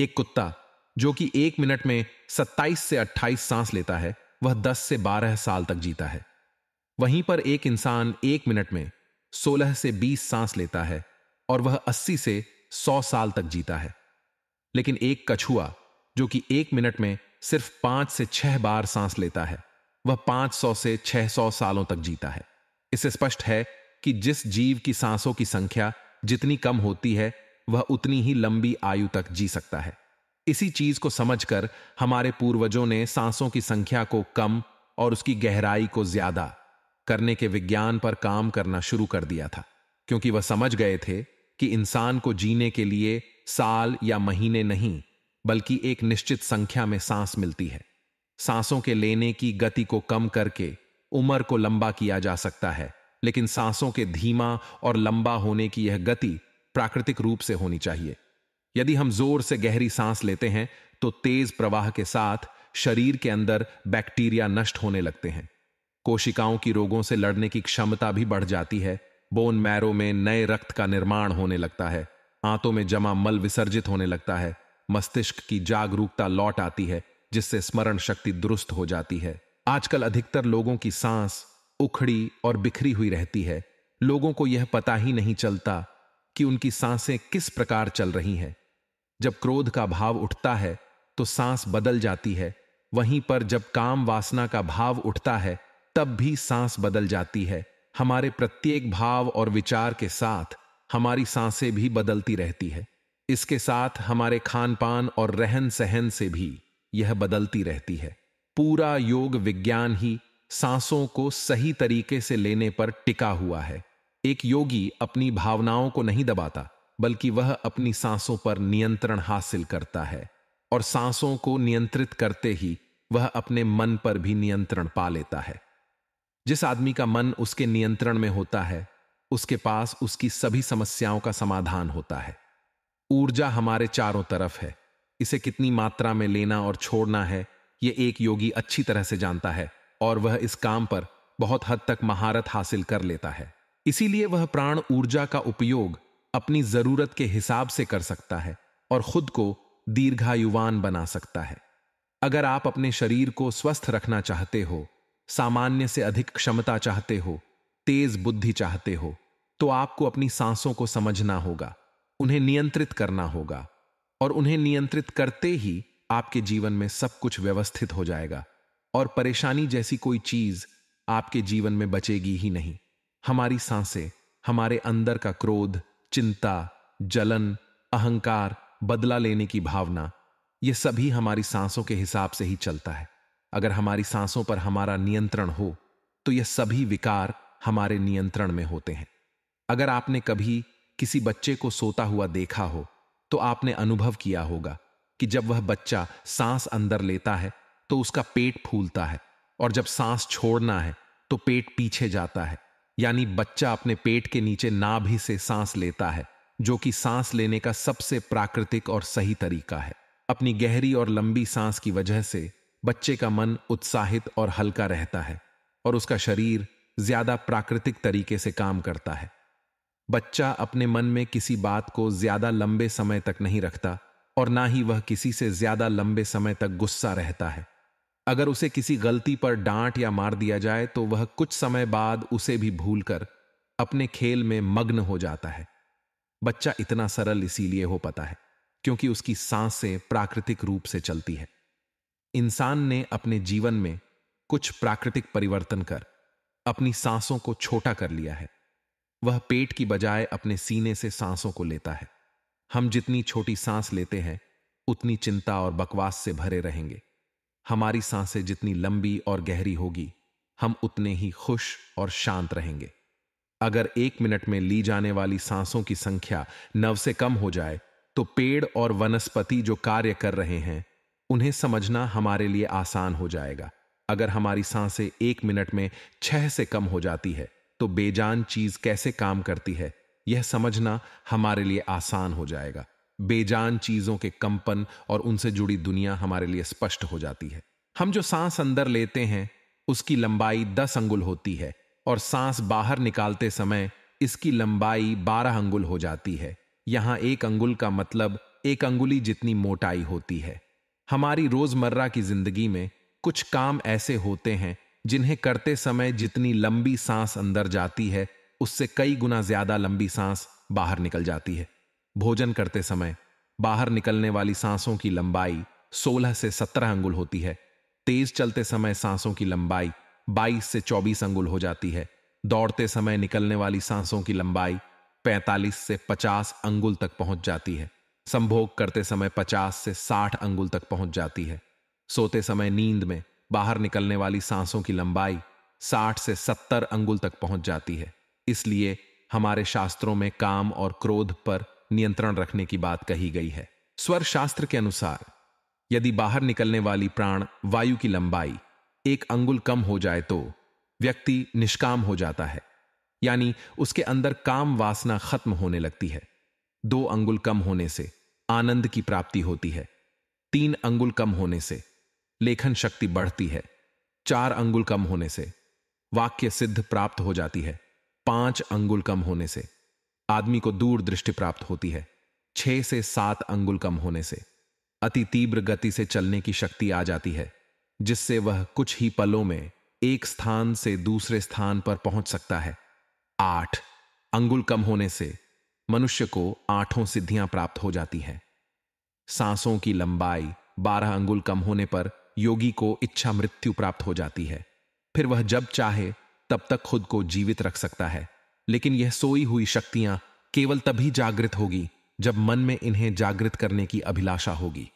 एक कुत्ता जो कि एक मिनट में 27 से 28 सांस लेता है वह 10 से 12 साल तक जीता है वहीं पर एक इंसान एक मिनट में 16 से 20 सांस लेता है और वह 80 से 100 साल तक जीता है लेकिन एक कछुआ जो कि एक मिनट में सिर्फ पांच से छह बार सांस लेता है वह 500 से 600 सालों तक जीता है इससे स्पष्ट है कि जिस जीव की सांसों की संख्या जितनी कम होती है वह उतनी ही लंबी आयु तक जी सकता है इसी चीज को समझकर हमारे पूर्वजों ने सांसों की संख्या को कम और उसकी गहराई को ज्यादा करने के विज्ञान पर काम करना शुरू कर दिया था क्योंकि वह समझ गए थे कि इंसान को जीने के लिए साल या महीने नहीं बल्कि एक निश्चित संख्या में सांस मिलती है सांसों के लेने की गति को कम करके उम्र को लंबा किया जा सकता है लेकिन सांसों के धीमा और लंबा होने की यह गति प्राकृतिक रूप से होनी चाहिए यदि हम जोर से गहरी सांस लेते हैं तो तेज प्रवाह के साथ शरीर के अंदर बैक्टीरिया नष्ट होने लगते हैं कोशिकाओं की रोगों से लड़ने की क्षमता भी बढ़ जाती है बोन मैरो में नए रक्त का निर्माण होने लगता है आंतों में जमा मल विसर्जित होने लगता है मस्तिष्क की जागरूकता लौट आती है जिससे स्मरण शक्ति दुरुस्त हो जाती है आजकल अधिकतर लोगों की सांस उखड़ी और बिखरी हुई रहती है लोगों को यह पता ही नहीं चलता कि उनकी सांसें किस प्रकार चल रही हैं जब क्रोध का भाव उठता है तो सांस बदल जाती है वहीं पर जब काम वासना का भाव उठता है तब भी सांस बदल जाती है हमारे प्रत्येक भाव और विचार के साथ हमारी सांसें भी बदलती रहती है इसके साथ हमारे खान पान और रहन सहन से भी यह बदलती रहती है पूरा योग विज्ञान ही सांसों को सही तरीके से लेने पर टिका हुआ है एक योगी अपनी भावनाओं को नहीं दबाता बल्कि वह अपनी सांसों पर नियंत्रण हासिल करता है और सांसों को नियंत्रित करते ही वह अपने मन पर भी नियंत्रण पा लेता है जिस आदमी का मन उसके नियंत्रण में होता है उसके पास उसकी सभी समस्याओं का समाधान होता है ऊर्जा हमारे चारों तरफ है इसे कितनी मात्रा में लेना और छोड़ना है ये एक योगी अच्छी तरह से जानता है और वह इस काम पर बहुत हद तक महारत हासिल कर लेता है इसीलिए वह प्राण ऊर्जा का उपयोग अपनी जरूरत के हिसाब से कर सकता है और खुद को दीर्घायुवान बना सकता है अगर आप अपने शरीर को स्वस्थ रखना चाहते हो सामान्य से अधिक क्षमता चाहते हो तेज बुद्धि चाहते हो तो आपको अपनी सांसों को समझना होगा उन्हें नियंत्रित करना होगा और उन्हें नियंत्रित करते ही आपके जीवन में सब कुछ व्यवस्थित हो जाएगा और परेशानी जैसी कोई चीज आपके जीवन में बचेगी ही नहीं हमारी सांसें हमारे अंदर का क्रोध चिंता जलन अहंकार बदला लेने की भावना ये सभी हमारी सांसों के हिसाब से ही चलता है अगर हमारी सांसों पर हमारा नियंत्रण हो तो यह सभी विकार हमारे नियंत्रण में होते हैं अगर आपने कभी किसी बच्चे को सोता हुआ देखा हो तो आपने अनुभव किया होगा कि जब वह बच्चा सांस अंदर लेता है तो उसका पेट फूलता है और जब सांस छोड़ना है तो पेट पीछे जाता है यानी बच्चा अपने पेट के नीचे नाभि से सांस लेता है जो कि सांस लेने का सबसे प्राकृतिक और सही तरीका है अपनी गहरी और लंबी सांस की वजह से बच्चे का मन उत्साहित और हल्का रहता है और उसका शरीर ज्यादा प्राकृतिक तरीके से काम करता है बच्चा अपने मन में किसी बात को ज्यादा लंबे समय तक नहीं रखता और ना ही वह किसी से ज्यादा लंबे समय तक गुस्सा रहता है अगर उसे किसी गलती पर डांट या मार दिया जाए तो वह कुछ समय बाद उसे भी भूलकर अपने खेल में मग्न हो जाता है बच्चा इतना सरल इसीलिए हो पाता है क्योंकि उसकी सांसें प्राकृतिक रूप से चलती है इंसान ने अपने जीवन में कुछ प्राकृतिक परिवर्तन कर अपनी सांसों को छोटा कर लिया है वह पेट की बजाय अपने सीने से सांसों को लेता है हम जितनी छोटी सांस लेते हैं उतनी चिंता और बकवास से भरे रहेंगे हमारी सांसें जितनी लंबी और गहरी होगी हम उतने ही खुश और शांत रहेंगे अगर एक मिनट में ली जाने वाली सांसों की संख्या नव से कम हो जाए तो पेड़ और वनस्पति जो कार्य कर रहे हैं उन्हें समझना हमारे लिए आसान हो जाएगा अगर हमारी सांसें एक मिनट में छह से कम हो जाती है तो बेजान चीज कैसे काम करती है यह समझना हमारे लिए आसान हो जाएगा बेजान चीजों के कंपन और उनसे जुड़ी दुनिया हमारे लिए स्पष्ट हो जाती है हम जो सांस अंदर लेते हैं उसकी लंबाई दस अंगुल होती है और सांस बाहर निकालते समय इसकी लंबाई बारह अंगुल हो जाती है यहां एक अंगुल का मतलब एक अंगुली जितनी मोटाई होती है हमारी रोजमर्रा की जिंदगी में कुछ काम ऐसे होते हैं जिन्हें करते समय जितनी लंबी सांस अंदर जाती है उससे कई गुना ज्यादा लंबी सांस बाहर निकल जाती है भोजन करते समय बाहर निकलने वाली सांसों की लंबाई 16 से 17 अंगुल होती है तेज चलते समय सांसों की लंबाई 22 से 24 अंगुल हो जाती है दौड़ते समय निकलने वाली सांसों की लंबाई 45 से 50 अंगुल तक पहुंच जाती है संभोग करते समय 50 से 60 अंगुल तक पहुंच जाती है सोते समय नींद में बाहर निकलने वाली सांसों की लंबाई 60 से 70 अंगुल तक पहुंच जाती है इसलिए हमारे शास्त्रों में काम और क्रोध पर नियंत्रण रखने की बात कही गई है स्वर शास्त्र के अनुसार यदि बाहर निकलने वाली प्राण वायु की लंबाई एक अंगुल कम हो जाए तो व्यक्ति निष्काम हो जाता है यानी उसके अंदर काम वासना खत्म होने लगती है दो अंगुल कम होने से आनंद की प्राप्ति होती है तीन अंगुल कम होने से लेखन शक्ति बढ़ती है चार अंगुल कम होने से वाक्य सिद्ध प्राप्त हो जाती है पांच अंगुल कम होने से आदमी को दूर दृष्टि प्राप्त होती है छह से सात अंगुल कम होने से अति तीव्र गति से चलने की शक्ति आ जाती है जिससे वह कुछ ही पलों में एक स्थान से दूसरे स्थान पर पहुंच सकता है आठ अंगुल कम होने से मनुष्य को आठों सिद्धियां प्राप्त हो जाती हैं सांसों की लंबाई बारह अंगुल कम होने पर योगी को इच्छा मृत्यु प्राप्त हो जाती है फिर वह जब चाहे तब तक खुद को जीवित रख सकता है लेकिन यह सोई हुई शक्तियां केवल तभी जागृत होगी जब मन में इन्हें जागृत करने की अभिलाषा होगी